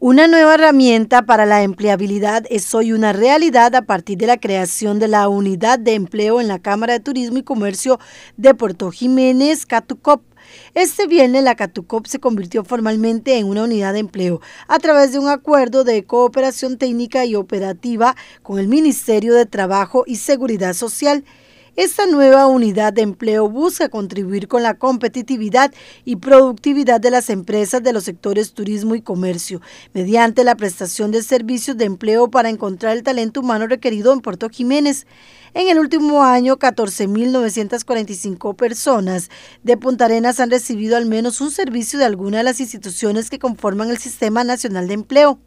Una nueva herramienta para la empleabilidad es hoy una realidad a partir de la creación de la unidad de empleo en la Cámara de Turismo y Comercio de Puerto Jiménez, Catucop. Este viernes la Catucop se convirtió formalmente en una unidad de empleo a través de un acuerdo de cooperación técnica y operativa con el Ministerio de Trabajo y Seguridad Social. Esta nueva unidad de empleo busca contribuir con la competitividad y productividad de las empresas de los sectores turismo y comercio, mediante la prestación de servicios de empleo para encontrar el talento humano requerido en Puerto Jiménez. En el último año, 14.945 personas de Punta Arenas han recibido al menos un servicio de alguna de las instituciones que conforman el Sistema Nacional de Empleo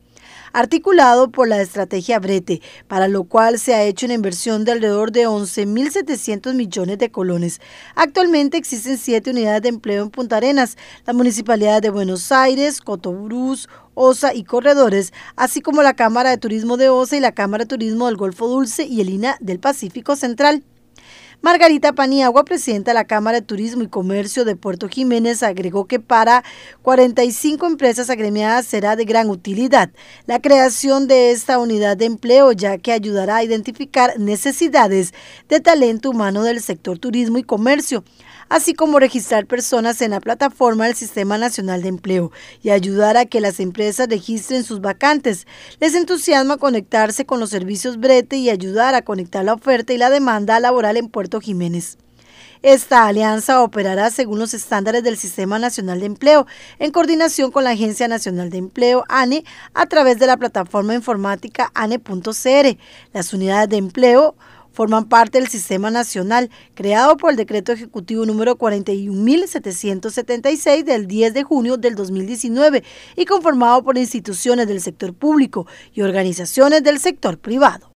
articulado por la estrategia Brete, para lo cual se ha hecho una inversión de alrededor de 11.700 millones de colones. Actualmente existen siete unidades de empleo en Punta Arenas, la Municipalidad de Buenos Aires, Cotobruz, OSA y Corredores, así como la Cámara de Turismo de OSA y la Cámara de Turismo del Golfo Dulce y el INA del Pacífico Central. Margarita Paniagua, presidenta de la Cámara de Turismo y Comercio de Puerto Jiménez, agregó que para 45 empresas agremiadas será de gran utilidad la creación de esta unidad de empleo, ya que ayudará a identificar necesidades de talento humano del sector turismo y comercio así como registrar personas en la plataforma del Sistema Nacional de Empleo y ayudar a que las empresas registren sus vacantes. Les entusiasma conectarse con los servicios Brete y ayudar a conectar la oferta y la demanda laboral en Puerto Jiménez. Esta alianza operará según los estándares del Sistema Nacional de Empleo, en coordinación con la Agencia Nacional de Empleo, ANE, a través de la plataforma informática ane.cr. Las unidades de empleo forman parte del Sistema Nacional creado por el Decreto Ejecutivo número 41.776 del 10 de junio del 2019 y conformado por instituciones del sector público y organizaciones del sector privado.